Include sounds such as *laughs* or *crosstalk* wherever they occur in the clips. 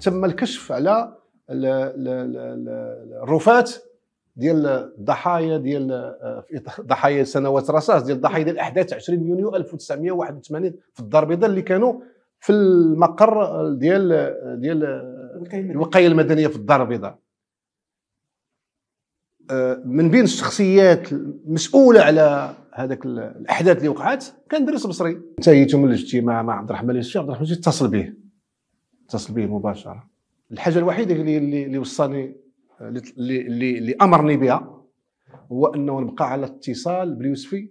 تم الكشف على الرفات ديال الضحايا ديال آه، ضحايا سنوات رصاص ديال الضحايا ديال احداث 20 يونيو 1981 في الدار البيضاء اللي كانوا في المقر ديال ديال الوقايه المدنيه في الدار البيضاء آه، من بين الشخصيات المسؤوله على هذاك الاحداث اللي وقعت كان دريس بصري انتهيت من الاجتماع مع عبد الرحمن الشيخ عبد الرحمن الشيخ اتصل به اتصل به مباشره الحاجه الوحيده اللي اللي وصاني اللي اللي امرني بها هو انه نبقى على اتصال باليوسفي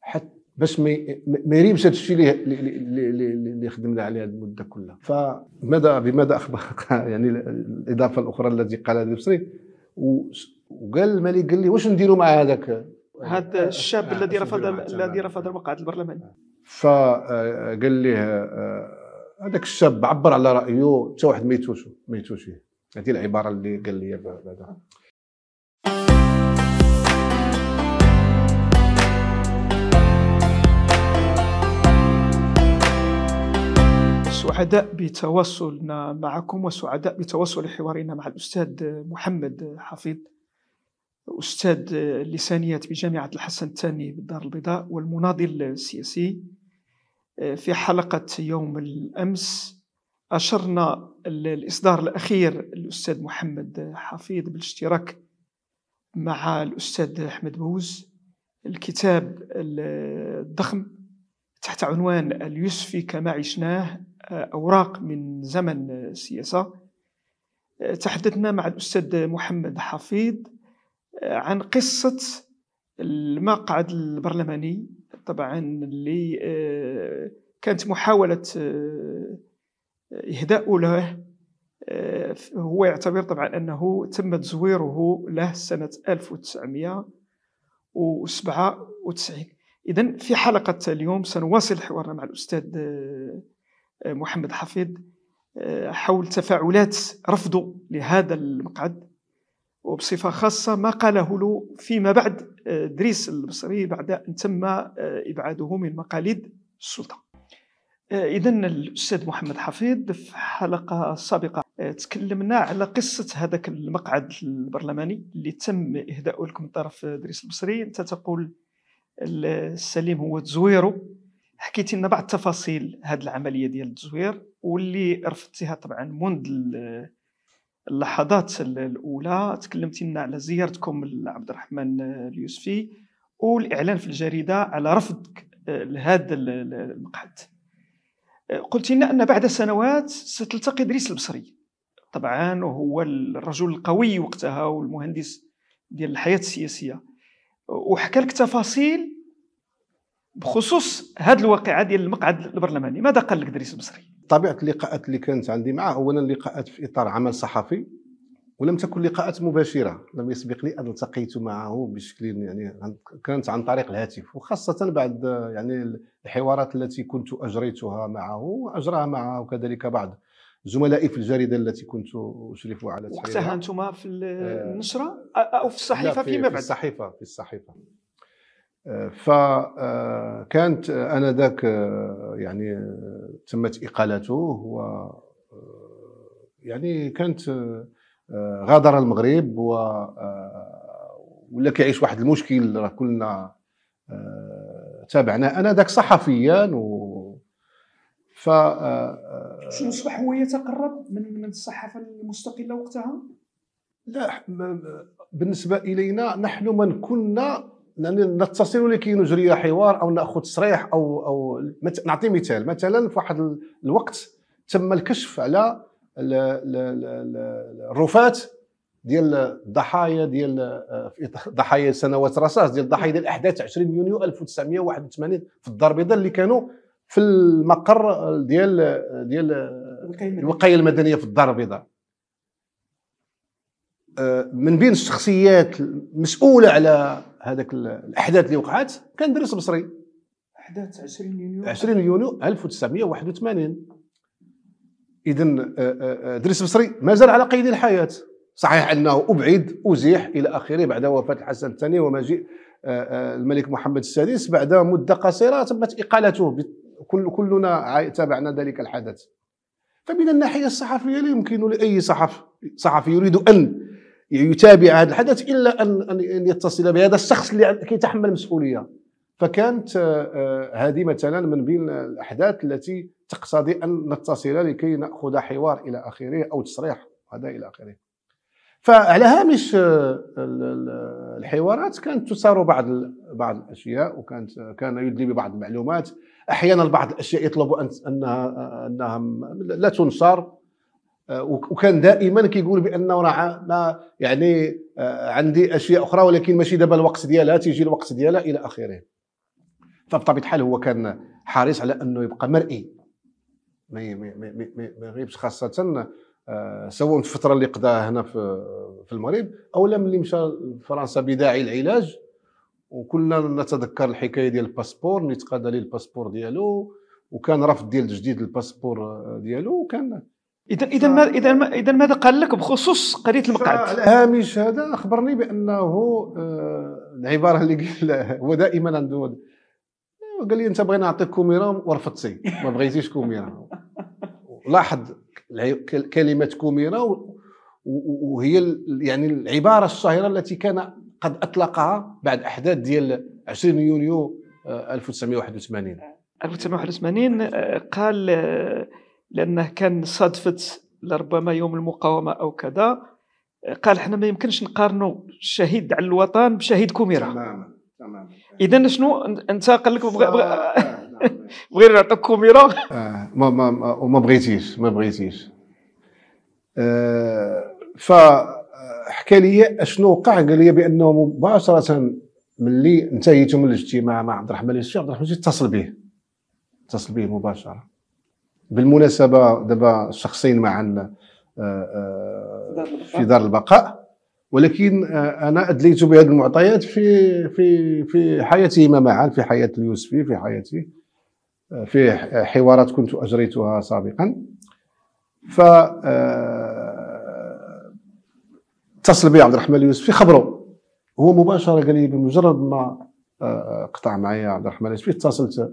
حتى باش ما يريبش هذا الشيء اللي خدمنا عليه المده كلها فماذا بماذا اخبر *laughs* يعني الاضافه الاخرى التي قالها البصري وقال الملك قال لي واش نديروا مع هذاك هذا الشاب الذي رفض الذي رفض المقعد البرلماني فقال آه، لي آه، هذاك الشاب عبر على رايه حتى واحد ما يتوشو ما يتوشيه هذه العباره اللي قال لي بعدا سعداء بتواصلنا معكم وسعداء بتواصل حوارنا مع الأستاذ محمد حفيظ أستاذ اللسانيات بجامعة الحسن الثاني بالدار البيضاء والمناضل السياسي في حلقة يوم الأمس أشرنا الإصدار الأخير الأستاذ محمد حفيظ بالاشتراك مع الأستاذ أحمد بوز الكتاب الضخم تحت عنوان اليوسفي كما عشناه أوراق من زمن السياسة تحدثنا مع الأستاذ محمد حفيظ عن قصة المقعد البرلماني طبعا اللي آه، كانت محاولة آه، إهداء له آه، هو يعتبر طبعا أنه تم تزويره له سنة 1997 إذا في حلقة اليوم سنواصل حوارنا مع الأستاذ محمد حفيظ حول تفاعلات رفضه لهذا المقعد وبصفة خاصة ما قاله له فيما بعد آه، دريس البصري بعد أن تم آه، إبعاده من مقاليد السلطة آه، إذا الأستاذ محمد حفيظ في حلقة سابقة تكلمنا على قصة هذاك المقعد البرلماني اللي تم إهداؤه لكم من طرف دريس البصري أنت تقول السليم هو تزويره حكيتي لنا بعض تفاصيل هذه العملية ديال التزوير واللي رفضتيها طبعا منذ اللحظات الاولى تكلمتي لنا على زيارتكم لعبد الرحمن اليوسفي والاعلان في الجريده على رفضك آه، لهذا المقعد آه، قلت لنا ان بعد سنوات ستلتقي ادريس البصري طبعا وهو الرجل القوي وقتها والمهندس ديال الحياه السياسيه وحكى لك تفاصيل بخصوص هذه الواقعه ديال المقعد البرلماني ماذا قال لك ادريس البصري طبيعه اللقاءات اللي كانت عندي معه اولا لقاءات في اطار عمل صحفي ولم تكن لقاءات مباشره لم يسبق لي ان التقيت معه بشكل يعني كانت عن طريق الهاتف وخاصه بعد يعني الحوارات التي كنت اجريتها معه واجراها معه كذلك بعض زملائي في الجريده التي كنت اشرف على تحريرها وقتها انتما في آه. النشره او في الصحيفه في فيما بعد في الصحيفه في الصحيفه فكانت آه، آه، انذاك آه، يعني تمت اقالته هو يعني كانت غادر المغرب و ولا كيعيش واحد المشكل راه كلنا تابعنا انا ذاك صحفيا و ف شنو اصبح هو يتقرب من من الصحافه المستقله وقتها؟ لا بالنسبه الينا نحن من كنا يعني نتصل لكي نجري حوار او ناخذ تصريح او او نعطي مثال مثلا في واحد الوقت تم الكشف على الرفات ديال الضحايا ديال آه، *laughs* ضحايا سنوات رصاص ديال ضحايا ديال احداث 20 يونيو 1981 في الدار البيضاء اللي كانوا في المقر ديال ديال الوقايه المدنيه في الدار البيضاء من بين الشخصيات المسؤوله على هذاك الاحداث اللي وقعت كان دريس بصري احداث 20 يونيو 20 يونيو 1981 اذا دريس بصري مازال على قيد الحياه صحيح انه ابعد ازيح الى اخره بعد وفاه الحسن الثاني ومجيء آه، آه، الملك محمد السادس بعد مده قصيره تمت اقالته كل كلنا تابعنا ذلك الحدث فمن الناحيه الصحفيه لا يمكن لاي صحف صحفي يريد ان يتابع هذا الحدث الا ان ان يتصل بهذا الشخص اللي كيتحمل المسؤوليه فكانت آه، آه، هذه مثلا من بين الاحداث التي تقتضي ان نتصل لكي ناخذ حوار الى اخره او تصريح هذا الى اخره فعلى هامش آه، الحوارات كانت تثار بعض بعض الاشياء وكانت كان يدلي ببعض المعلومات احيانا بعض الاشياء يطلب انها انها لا تنشر آه، وكان دائما كيقول بانه راه ما يعني آه، عندي اشياء اخرى ولكن ماشي دابا الوقت ديالها تيجي الوقت ديالها الى اخره فبطبيعه الحال هو كان حريص على انه يبقى مرئي ما ما يغيبش خاصه آه، سواء في الفتره اللي قضاها هنا في في المغرب او لم ملي مشى لفرنسا بداعي العلاج وكلنا نتذكر الحكايه ديال الباسبور اللي تقاد لي الباسبور ديالو وكان رفض ديال تجديد الباسبور ديالو وكان اذا اذا ما اذا ما اذا ماذا قال لك بخصوص قضيه المقعد؟ الهامش هذا اخبرني بانه آه، العباره اللي قال هو دائما عنده قال لي انت بغينا نعطيك كوميرا ورفضتي ما بغيتيش كوميرا لاحظ كلمه كوميرا وهي يعني العباره الشهيره التي كان قد اطلقها بعد احداث ديال 20 يونيو 1981 آه، 1981 آه، قال لانه كان صدفه لربما يوم المقاومه او كذا قال حنا ما يمكنش نقارنوا الشهيد على الوطن بشهيد كوميرا تماما تماما اذا شنو انت قال لك بغى بغى آه، نعم، نعم. بغير نعطيك كوميرا آه ما ما وما بغيتيش ما بغيتيش آه فحكى لي اشنو وقع قال لي بانه مباشره ملي انتهيتوا من الاجتماع مع عبد الرحمن الشيخ عبد الرحمن الشيخ اتصل به اتصل به مباشره بالمناسبه دابا شخصين معا آه، آه، في دار البقاء ولكن آه، انا ادليت بهذه المعطيات في في في حياتهما معا في حياه اليوسفي في حياتي في حوارات كنت اجريتها سابقا ف اتصل بي عبد الرحمن اليوسفي خبره هو مباشره قال لي بمجرد ما قطع معايا عبد الرحمن اليوسفي اتصلت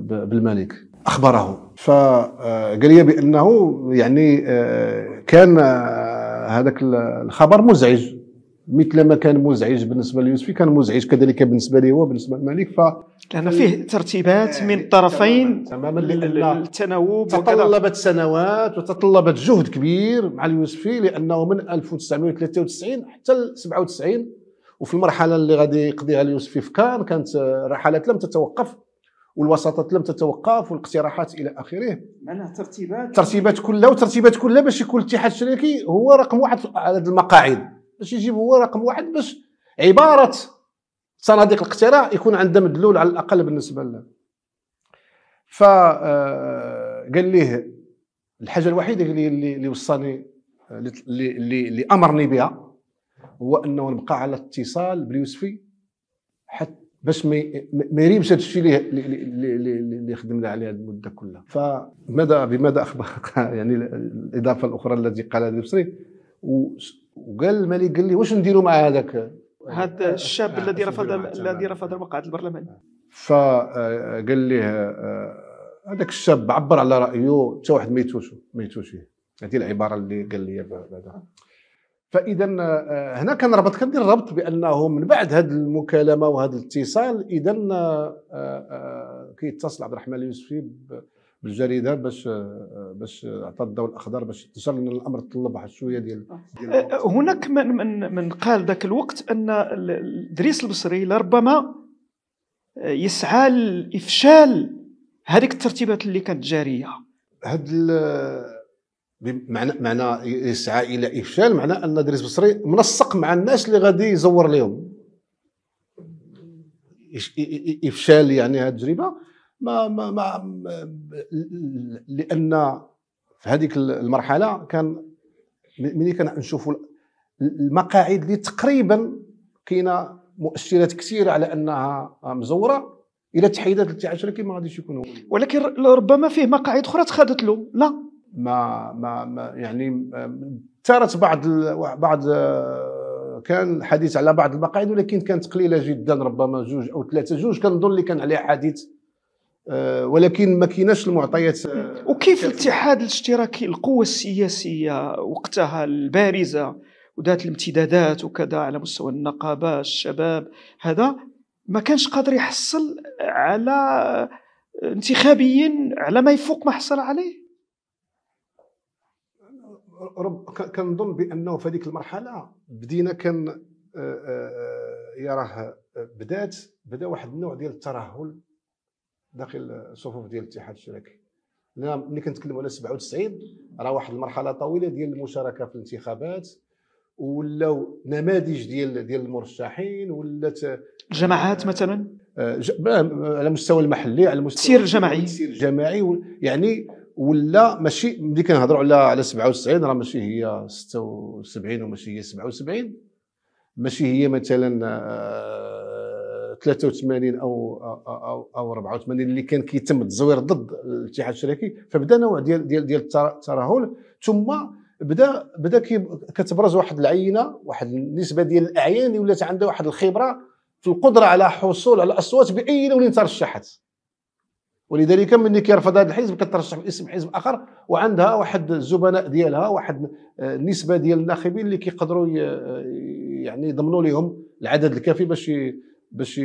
بالملك اخبره فقال آه، لي بانه يعني آه، كان آه، هذاك الخبر مزعج مثل ما كان مزعج بالنسبه ليوسفي كان مزعج كذلك بالنسبه لي هو بالنسبه للملك ف لان فيه ترتيبات من الطرفين تماما للتناوب تطلبت سنوات وتطلبت جهد كبير مع اليوسفي لانه من 1993 حتى 97 وفي المرحله اللي غادي يقضيها اليوسفي في كان كانت رحلات لم تتوقف والوساطات لم تتوقف والاقتراحات الى اخره معناها ترتيبات ترتيبات كلها وترتيبات كلها باش يكون الاتحاد الشركي هو رقم واحد على المقاعد باش يجيب هو رقم واحد باش عباره صناديق الاقتراع يكون عندها مدلول على الاقل بالنسبه لنا ف آه، قال ليه الحاجه الوحيده اللي اللي وصاني اللي اللي امرني بها هو انه نبقى على اتصال باليوسفي حتى باش ما يريبش هذا الشيء اللي اللي خدمنا عليه هذه المده كلها فماذا بماذا اخبرك *laughs* يعني الاضافه الاخرى التي قالها البصري وقال الملك قال لي واش نديروا مع هذاك هذا الشاب آه، آه، آه، الذي رفض الذي رفض المقعد البرلمان فقال لي هذاك الشاب عبر على رايه حتى واحد ما يتوشو ما يتوشيه هذه العباره اللي قال لي بعد فاذا آه، آه، هنا كنربط كندير ربط بانه من بعد هذه المكالمه وهذا الاتصال اذا آه، كيتصل عبد الرحمن اليوسفي بالجريده باش باش عطى الضوء الاخضر باش يتصل لنا الامر طلب واحد شويه ديال, ديال هناك من من من قال ذاك الوقت ان ادريس البصري لربما يسعى لافشال هذيك الترتيبات اللي كانت جاريه هاد بمعنى معنى يسعى الى افشال معنى ان ادريس بصري منسق مع الناس اللي غادي يزور لهم افشال يعني هذه التجربه ما ما ما لان في هذيك المرحله كان ملي كنشوفوا المقاعد اللي تقريبا كاينه مؤشرات كثيره على انها مزوره الى تحيدات 13 كما غاديش يكونوا ولكن ربما فيه مقاعد اخرى تخادت له لا ما ما, ما يعني ثارت بعض بعض آه، كان حديث على بعض المقاعد ولكن كانت قليله جدا ربما جوج او ثلاثه جوج كنظن اللي كان عليها حديث آه، ولكن ما كيناش المعطيات آه، وكيف الاتحاد الاشتراكي القوة السياسية وقتها البارزة وذات الامتدادات وكذا على مستوى النقابة الشباب هذا ما كانش قادر يحصل على انتخابيا على ما يفوق ما حصل عليه رب كنظن بانه في هذيك المرحله بدينا كان آه، آه، آه، يراه بدات بدا واحد النوع ديال الترهل داخل الصفوف ديال الاتحاد الشراكي انا ملي كنتكلموا على 97 راه واحد المرحله طويله ديال المشاركه في الانتخابات ولاو نماذج ديال ديال المرشحين ولات الجماعات مثلا على المستوى المحلي على المستوى التسيير الجماعي التسيير الجماعي يعني ولا ماشي ملي كنهضروا على على 97 راه ماشي هي 76 وماشي هي 77 ماشي هي مثلا 83 آه، او او او 84 اللي كان كيتم التزوير ضد الاتحاد الشراكي فبدا نوع ديال ديال ديال الترهل ثم بدا بدا كتبرز واحد العينه واحد النسبه ديال الاعيان اللي ولات عندها واحد الخبره في القدره على حصول على اصوات باي لون ترشحت ولذلك ملي كيرفض هذا الحزب كترشح باسم حزب اخر وعندها واحد الزبناء ديالها واحد النسبه ديال الناخبين اللي كيقدروا يعني يضمنوا لهم العدد الكافي باش باش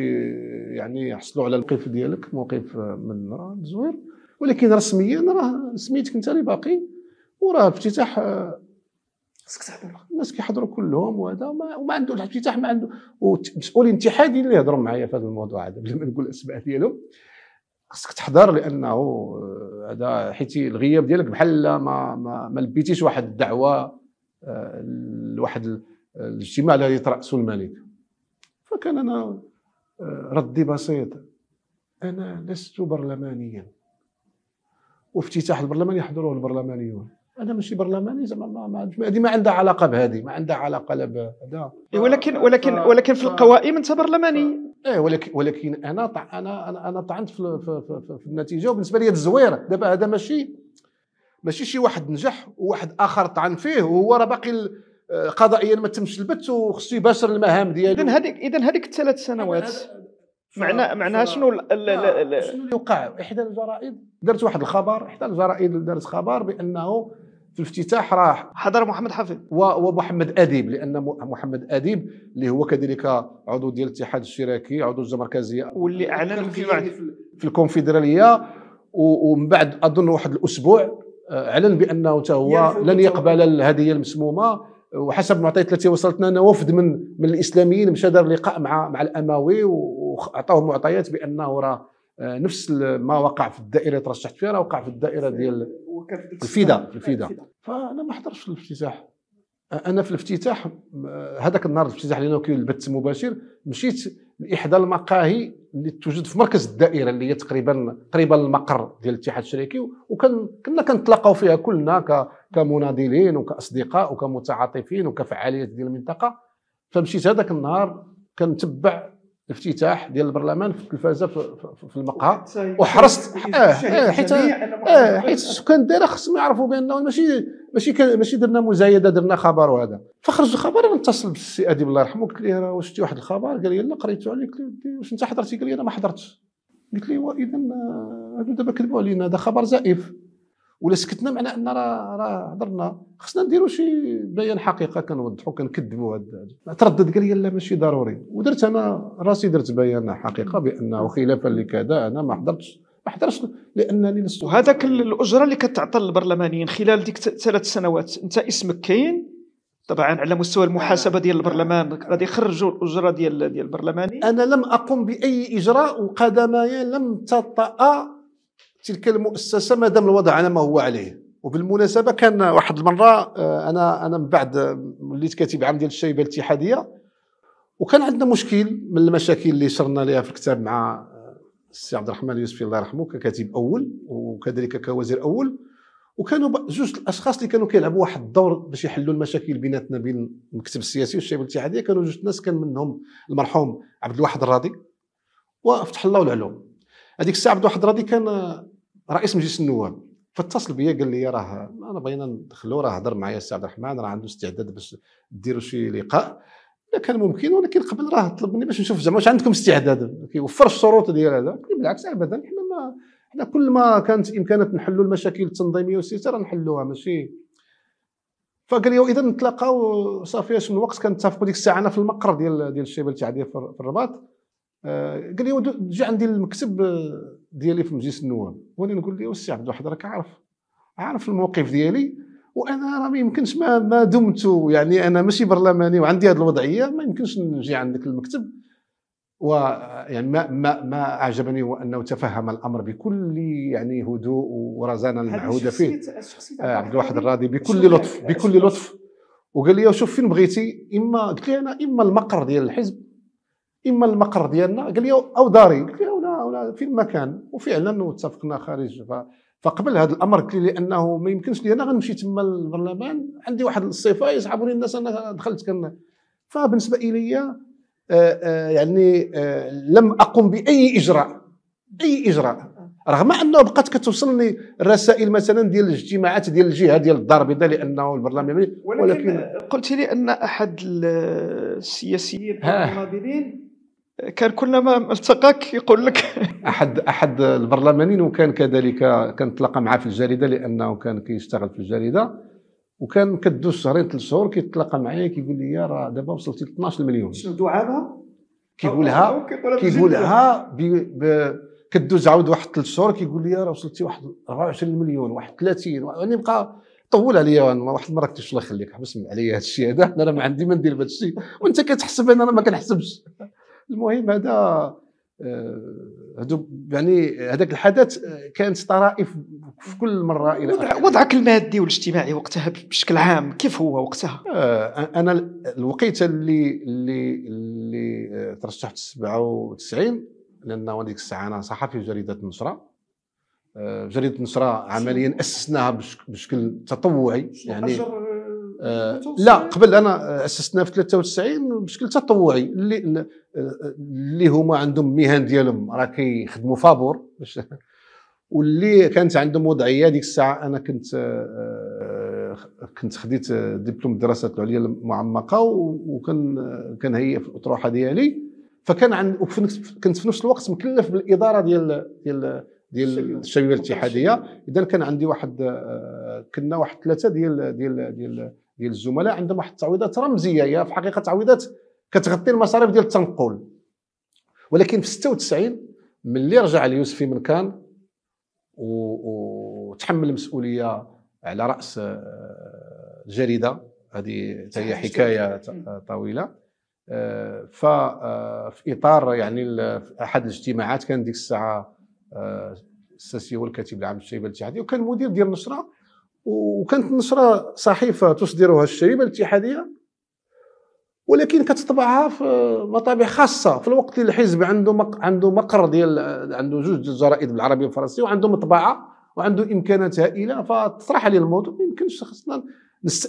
يعني يحصلوا على الموقف ديالك موقف من زوير ولكن رسميا راه سميتك انت اللي باقي وراه افتتاح خصك تحضر الناس كيحضروا كلهم وهذا وما عنده الافتتاح ما عنده مسؤولين اتحادي اللي يهضروا معايا في هذا الموضوع هذا بلا ما نقول الاسماء ديالهم خصك تحضر لانه آه، هذا حيت الغياب ديالك بحال ما ما, ما لبيتيش واحد الدعوه آه، لواحد آه، الاجتماع الذي تراسه الملك فكان انا ردي بسيط انا لست برلمانيا وافتتاح البرلمان يحضروه البرلمانيون انا ماشي برلماني زعما ما ما هذه ما عندها علاقه بهذه ما عندها علاقه لا بهذا ولكن ولكن ولكن في القوائم انت برلماني ايه ولكن ولكن انا انا انا, أنا طعنت في, في, في, في النتيجه وبالنسبه لي الزويره دابا هذا ماشي ماشي شي واحد نجح وواحد اخر طعن فيه وهو راه باقي آه، قضائيا ما تمش البت وخصو يباشر المهام ديالو اذا هذيك اذا هذيك الثلاث سنوات معناها معناها شنو لا لا شنو اللي وقع احدى الجرائد درت واحد الخبر احدى الجرائد دارت خبر بانه في الافتتاح راح حضر محمد حفيظ ومحمد اديب لان محمد اديب اللي هو كذلك عضو ديال الاتحاد الاشتراكي عضو الجمعيه المركزيه واللي اعلن في بعد في الكونفدراليه ومن بعد اظن واحد الاسبوع آه، اعلن بانه حتى هو لن يقبل الهديه المسمومه وحسب المعطيات التي وصلتنا انا وفد من من الاسلاميين مشى دار لقاء مع مع الاموي واعطاه معطيات بانه راه آه، نفس ما وقع في الدائره اللي ترشحت فيها راه وقع في الدائره ديال الفيدا الفيدا فانا ما حضرتش الافتتاح انا في الافتتاح هذاك النهار الافتتاح لانه كاين البث المباشر مشيت لاحدى المقاهي اللي توجد في مركز الدائره اللي هي تقريبا قريبه للمقر ديال الاتحاد الشريكي وكان كنا كنتلاقاو فيها كلنا كمناضلين وكاصدقاء وكمتعاطفين وكفعاليات ديال المنطقه فمشيت هذاك النهار كنتبع الافتتاح ديال البرلمان في التلفازه في المقهى وحرصت اه, آه، حيت آه، حيت السكان الدائره خصهم يعرفوا بانه ماشي ماشي ماشي درنا مزايده درنا خبر وهذا فخرج الخبر انا اتصل بالسي اديب الله يرحمه قلت له راه شفتي واحد الخبر قال لي لا قريته عليك واش انت حضرتي قال لي انا ما حضرتش قلت له واذا آه، هادو دابا كذبوا علينا هذا خبر زائف ولا سكتنا معنى ان راه راه هضرنا خصنا نديروا شي بيان حقيقه كنوضحوا كنكذبوا هذا تردد قال لي لا ماشي ضروري ودرت انا راسي درت بيان حقيقه بانه خلافا لكذا انا ما حضرتش ما حضرتش لانني لست وهذاك الاجره اللي كتعطى للبرلمانيين خلال ديك ثلاث سنوات انت اسمك كاين طبعا على مستوى المحاسبه ديال البرلمان غادي يخرجوا الاجره ديال ديال البرلماني انا لم اقم باي اجراء وقدماي لم تطأ تلك المؤسسه ما دام الوضع على ما هو عليه وبالمناسبه كان واحد المره آه، انا انا من بعد وليت آه، كاتب عام ديال الشيبه الاتحاديه وكان عندنا مشكل من المشاكل اللي شرنا لها في الكتاب مع آه، السي عبد الرحمن اليوسفي الله يرحمه ككاتب اول وكذلك كوزير اول وكانوا جوج الاشخاص اللي كانوا كيلعبوا واحد الدور باش يحلوا المشاكل بيناتنا بين المكتب السياسي والشعب الاتحاديه كانوا جوج ناس كان منهم المرحوم عبد الواحد الراضي وفتح الله العلوم هذيك الساعه عبد الواحد راضي كان آه، رئيس مجلس النواب فاتصل بيا قال لي راه انا بغينا ندخلو راه هضر معايا السي عبد الرحمن راه عنده استعداد باش ديروا شي لقاء لا كان ممكن ولكن قبل راه طلب مني باش نشوف زعما واش عندكم استعداد كيوفر الشروط ديال هذا بالعكس ابدا حنا ما حنا كل ما كانت امكانات نحلوا المشاكل التنظيميه والسياسيه راه نحلوها ماشي فقال لي اذا نتلاقاو صافي اش من وقت كنتفقوا ديك الساعه انا في المقر ديال ديال الشباب التعديه في الرباط آه، قال لي جي عندي المكتب آه، ديالي في مجلس النواب وانا نقول له السي عبد الواحد راك عارف عارف الموقف ديالي وانا راه ما يمكنش ما, ما دمت يعني انا ماشي برلماني وعندي هذه الوضعيه ما يمكنش نجي عندك المكتب و يعني ما ما ما اعجبني هو انه تفهم الامر بكل يعني هدوء ورزانه المعهوده فيه آه، عبد الواحد الراضي بكل لطف بكل لطف وقال لي شوف فين بغيتي اما قلت لي انا اما المقر ديال الحزب اما المقر ديالنا قال لي او داري قلت له لا ولا في المكان وفعلا واتفقنا خارج فقبل هذا الامر قلت لي لانه ما يمكنش لي انا غنمشي تما للبرلمان عندي واحد الصفه يسحبوني الناس انا دخلت كنا فبالنسبه الي آه، آه، يعني آه، لم اقم باي اجراء اي اجراء رغم انه بقات كتوصلني الرسائل مثلا ديال الاجتماعات ديال الجهه ديال الدار البيضاء لانه البرلمان ولكن, ولكن قلت لي ان احد السياسيين المناضلين كان كلما التقاك يقول لك احد احد البرلمانيين وكان كذلك كنتلاقى معاه في الجريده لانه كان كيشتغل في الجريده وكان كدوز شهرين ثلاث شهور كيتلاقى معايا كيقول لي راه دابا وصلتي ل 12 مليون شنو دعابها؟ كيقولها كيقولها كدوز عاود واحد ثلاث شهور كيقول لي راه وصلتي واحد 24 مليون واحد 30 يعني بقى طول عليا واحد المره قلت الله يخليك حبس عليا هذا الشيء هذا انا ما عندي ما ندير بهذا الشيء وانت كتحسب ان انا ما كنحسبش المهم هذا آه، هادو يعني هذاك الحدث آه، كانت طرائف في كل مره الى وضعك المادي والاجتماعي وقتها بشكل عام كيف هو وقتها؟ آه، انا الوقيته اللي اللي اللي ترشحت 97 لانه هذيك الساعه انا صحفي في جريده النشره جريده النشره عمليا اسسناها بشكل تطوعي يعني آه، لا قبل انا اسسنا في 93 بشكل تطوعي اللي آه، اللي هما عندهم مهن ديالهم راه كيخدموا فابور *laughs* واللي كانت عندهم وضعيه ديك الساعه انا كنت آه، كنت خديت دبلوم الدراسات العليا المعمقه وكان كنهيئ في الاطروحه ديالي فكان عن كنت في نفس الوقت مكلف بالاداره ديال ديال ديال الشبيبه الاتحاديه اذا كان عندي واحد كنا واحد ثلاثه ديال ديال ديال ديال الزملاء عندهم واحد التعويضات رمزيه هي في الحقيقه تعويضات كتغطي المصاريف ديال التنقل ولكن في 96 ملي رجع اليوسفي من كان وتحمل المسؤوليه على راس الجريده آه، هذه هي حكايه طويله آه، ففي آه، اطار يعني احد الاجتماعات كان ديك الساعه الساسي هو الكاتب العام للشيبه الاتحاديه وكان مدير ديال النشره وكانت نشرة صحيفة تصدرها الشريبة الاتحادية ولكن كتطبعها في مطابع خاصه في الوقت اللي الحزب عنده مق... عنده مقر ديال عنده جوج جرائد الجرائد بالعربي وعنده مطبعه وعنده امكانات هائله فطرح عليه الموضوع ما يمكنش خصنا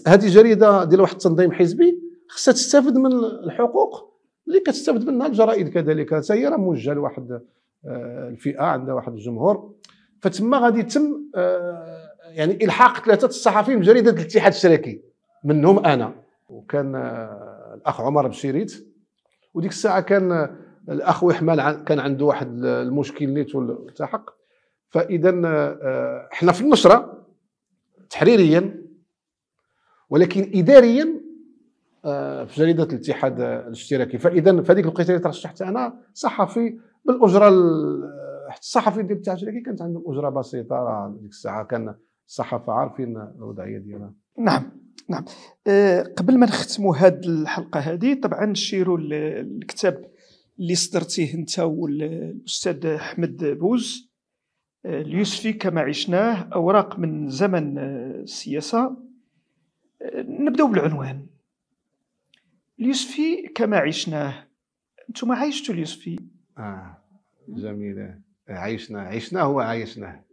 هذه جريده ديال واحد التنظيم حزبي خصها تستافد من الحقوق اللي كتستافد منها الجرائد كذلك حتى هي راه موجهه لواحد آه، الفئه عندها واحد الجمهور فتما غادي يتم آه، يعني الحاق ثلاثه الصحفيين بجريده الاتحاد الاشتراكي منهم انا وكان آه، الاخ عمر بشيريت وديك الساعه كان آه، الاخ وحمال كان عنده واحد آه، المشكل نيت التحق فاذا حنا في النشره تحريريا ولكن اداريا في جريده الاتحاد الاشتراكي فاذا في هذيك الوقيته اللي ترشحت انا صحفي بالاجره حتى الصحفي ديال الاتحاد الاشتراكي كانت عندهم اجره بسيطه ديك الساعه كان الصحافه عارفين الوضعيه ديالها نعم نعم آه، قبل ما نختموا هذه الحلقه هذه طبعا نشيروا الكتاب اللي صدرتيه انت والاستاذ احمد بوز اليوسفي آه، كما عشناه اوراق من زمن آه، السياسه نبداو بالعنوان اليوسفي كما عشناه انتم عايشتوا اليوسفي اه جميله عيشنا عشناه وعايشناه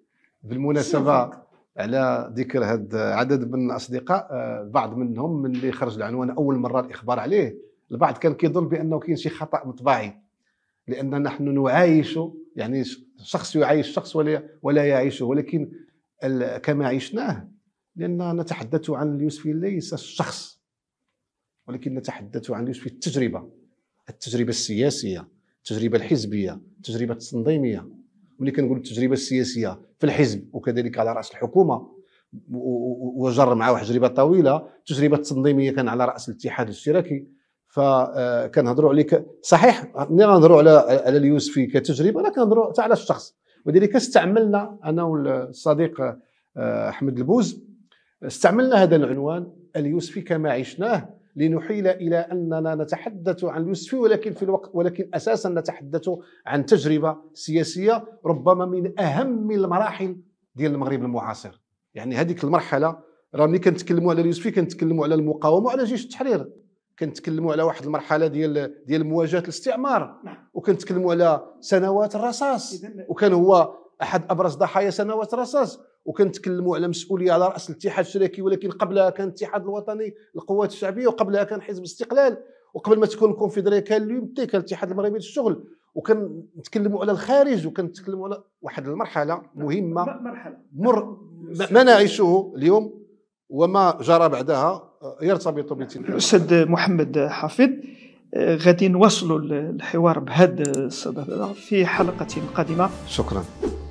بالمناسبه على ذكر هذا عدد من الاصدقاء آه، بعض منهم من اللي خرج العنوان اول مره الاخبار عليه البعض كان كيظن بانه كاين شي خطا مطبعي لان نحن نعايش يعني شخص يعايش شخص ولا ولا يعيشه ولكن كما عشناه لان نتحدث عن اليوسفي ليس الشخص ولكن نتحدث عن اليوسفي التجربه التجربه السياسيه التجربه الحزبيه التجربه التنظيميه ملي كنقول التجربه السياسيه في الحزب وكذلك على راس الحكومه وجر معاه واحد التجربه طويله التجربه التنظيميه كان على راس الاتحاد الاشتراكي فكنهضروا آه، عليك صحيح ملي غنهضروا على على اليوسفي كتجربه انا كنهضروا حتى على الشخص ولذلك استعملنا انا والصديق آه، احمد البوز استعملنا هذا العنوان اليوسفي كما عشناه لنحيل إلى أننا نتحدث عن اليوسفي ولكن في الوقت ولكن أساسا نتحدث عن تجربة سياسية ربما من أهم المراحل ديال المغرب المعاصر يعني هذيك المرحلة راه ملي كنتكلموا على اليوسفي كنتكلموا على المقاومة وعلى جيش التحرير كنتكلموا على واحد المرحله ديال ديال مواجهه الاستعمار نعم. وكنتكلموا على سنوات الرصاص وكان هو احد ابرز ضحايا سنوات الرصاص وكنتكلموا على مسؤوليه على راس الاتحاد الشراكي ولكن قبلها كان الاتحاد الوطني للقوات الشعبيه وقبلها كان حزب الاستقلال وقبل ما تكون الكونفدراليه كان اليومتي كان الاتحاد المغربي للشغل وكنتكلموا على الخارج وكنتكلموا على واحد المرحله مهمه مرحله مر ما نعيشه اليوم وما جرى بعدها آه، يرتبط بتلك الاستاذ محمد حافظ آه، غادي نواصلوا الحوار بهذا السبب في حلقه قادمه شكرا